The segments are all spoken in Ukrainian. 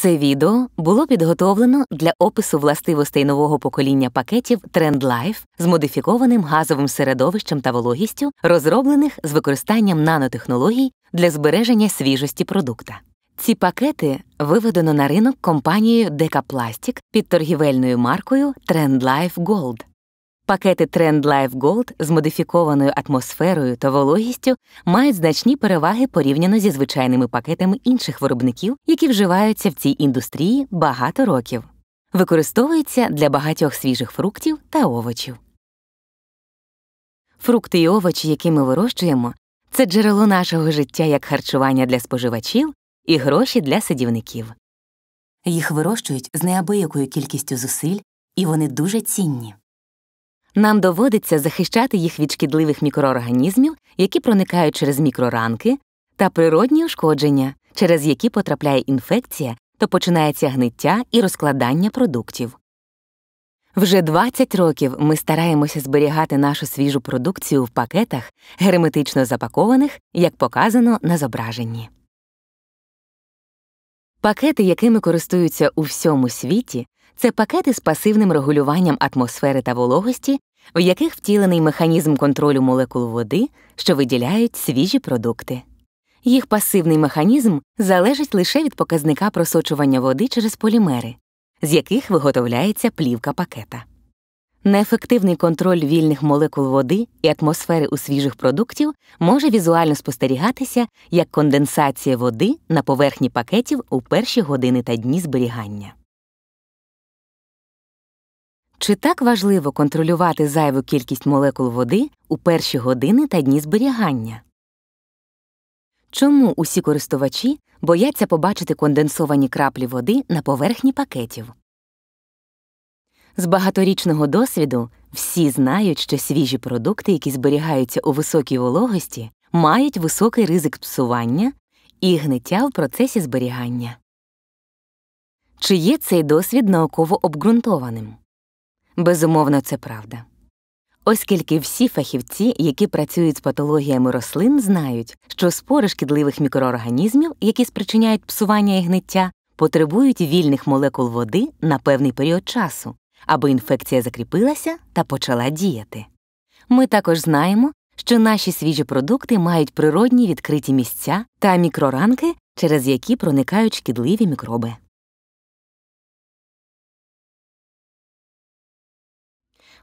Це відео було підготовлено для опису властивостей нового покоління пакетів TrendLife з модифікованим газовим середовищем та вологістю, розроблених з використанням нанотехнологій для збереження свіжості продукта. Ці пакети виведено на ринок компанією Decaplastic під торгівельною маркою TrendLife Gold. Пакети Trend Life Gold з модифікованою атмосферою та вологістю мають значні переваги порівняно зі звичайними пакетами інших виробників, які вживаються в цій індустрії багато років. Використовується для багатьох свіжих фруктів та овочів. Фрукти і овочі, які ми вирощуємо, це джерело нашого життя як харчування для споживачів і гроші для садівників. Їх вирощують з неабиякою кількістю зусиль, і вони дуже цінні. Нам доводиться захищати їх від шкідливих мікроорганізмів, які проникають через мікроранки, та природні ушкодження, через які потрапляє інфекція, то починається гниття і розкладання продуктів. Вже 20 років ми стараємося зберігати нашу свіжу продукцію в пакетах, герметично запакованих, як показано на зображенні. Пакети, якими користуються у всьому світі, це пакети з пасивним регулюванням атмосфери та вологості, в яких втілений механізм контролю молекул води, що виділяють свіжі продукти. Їх пасивний механізм залежить лише від показника просочування води через полімери, з яких виготовляється плівка пакета. Неефективний контроль вільних молекул води і атмосфери у свіжих продуктів може візуально спостерігатися як конденсація води на поверхні пакетів у перші години та дні зберігання. Чи так важливо контролювати зайву кількість молекул води у перші години та дні зберігання? Чому усі користувачі бояться побачити конденсовані краплі води на поверхні пакетів? З багаторічного досвіду всі знають, що свіжі продукти, які зберігаються у високій вологості, мають високий ризик псування і гниття в процесі зберігання. Чи є цей досвід науково обґрунтованим? Безумовно, це правда. Оскільки всі фахівці, які працюють з патологіями рослин, знають, що спори шкідливих мікроорганізмів, які спричиняють псування і гниття, потребують вільних молекул води на певний період часу, аби інфекція закріпилася та почала діяти. Ми також знаємо, що наші свіжі продукти мають природні відкриті місця та мікроранки, через які проникають шкідливі мікроби.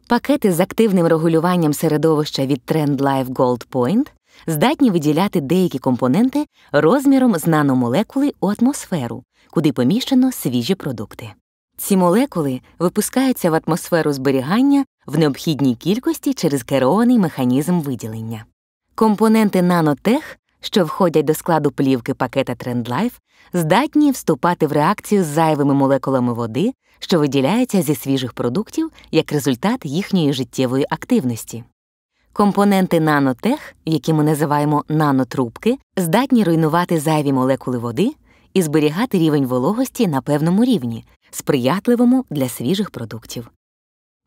Пакети з активним регулюванням середовища від TrendLife Gold Point здатні виділяти деякі компоненти розміром з наномолекули у атмосферу, куди поміщено свіжі продукти. Ці молекули випускаються в атмосферу зберігання в необхідній кількості через керований механізм виділення. Компоненти нанотех, що входять до складу плівки пакета TrendLife, здатні вступати в реакцію з зайвими молекулами води що виділяється зі свіжих продуктів як результат їхньої життєвої активності. Компоненти нанотех, які ми називаємо нанотрубки, здатні руйнувати зайві молекули води і зберігати рівень вологості на певному рівні, сприятливому для свіжих продуктів.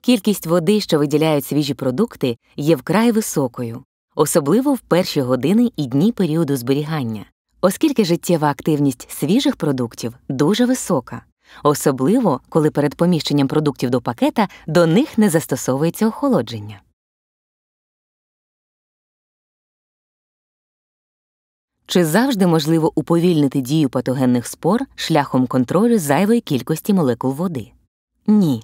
Кількість води, що виділяють свіжі продукти, є вкрай високою, особливо в перші години і дні періоду зберігання, оскільки життєва активність свіжих продуктів дуже висока особливо коли перед поміщенням продуктів до пакета до них не застосовується охолодження. Чи завжди можливо уповільнити дію патогенних спор шляхом контролю зайвої кількості молекул води? Ні.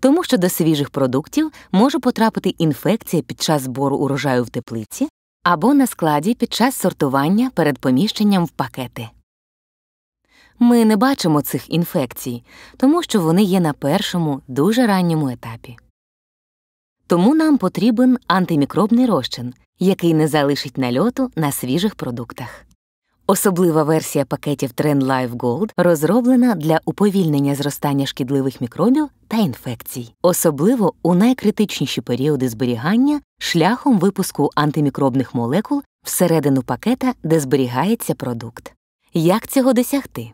Тому що до свіжих продуктів може потрапити інфекція під час збору урожаю в теплиці або на складі під час сортування перед поміщенням в пакети. Ми не бачимо цих інфекцій, тому що вони є на першому, дуже ранньому етапі. Тому нам потрібен антимікробний розчин, який не залишить нальоту на свіжих продуктах. Особлива версія пакетів Trend Life Gold розроблена для уповільнення зростання шкідливих мікробів та інфекцій, особливо у найкритичніші періоди зберігання шляхом випуску антимікробних молекул всередину пакета, де зберігається продукт. Як цього досягти?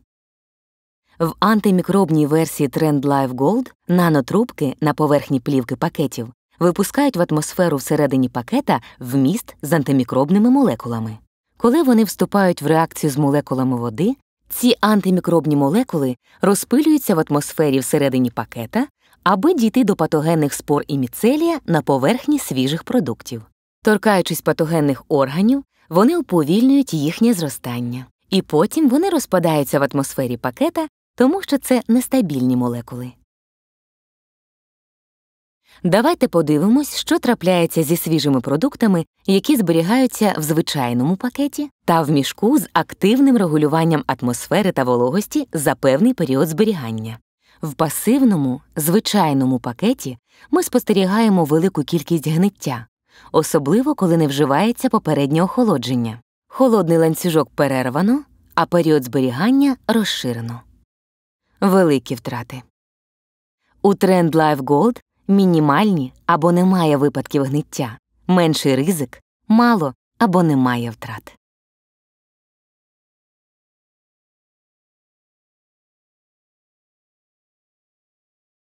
В антимікробній версії Trend Life Gold нанотрубки на поверхні плівки пакетів випускають в атмосферу всередині пакета вміст з антимікробними молекулами. Коли вони вступають в реакцію з молекулами води, ці антимікробні молекули розпилюються в атмосфері всередині пакета, аби дійти до патогенних спор і міцелія на поверхні свіжих продуктів. Торкаючись патогенних органів, вони уповільнюють їхнє зростання, і потім вони розпадаються в атмосфері пакета тому що це нестабільні молекули. Давайте подивимось, що трапляється зі свіжими продуктами, які зберігаються в звичайному пакеті та в мішку з активним регулюванням атмосфери та вологості за певний період зберігання. В пасивному, звичайному пакеті ми спостерігаємо велику кількість гниття, особливо коли не вживається попереднє охолодження. Холодний ланцюжок перервано, а період зберігання розширено великі втрати. У тренд Life Gold мінімальні або немає випадків гниття, менший ризик, мало або немає втрат.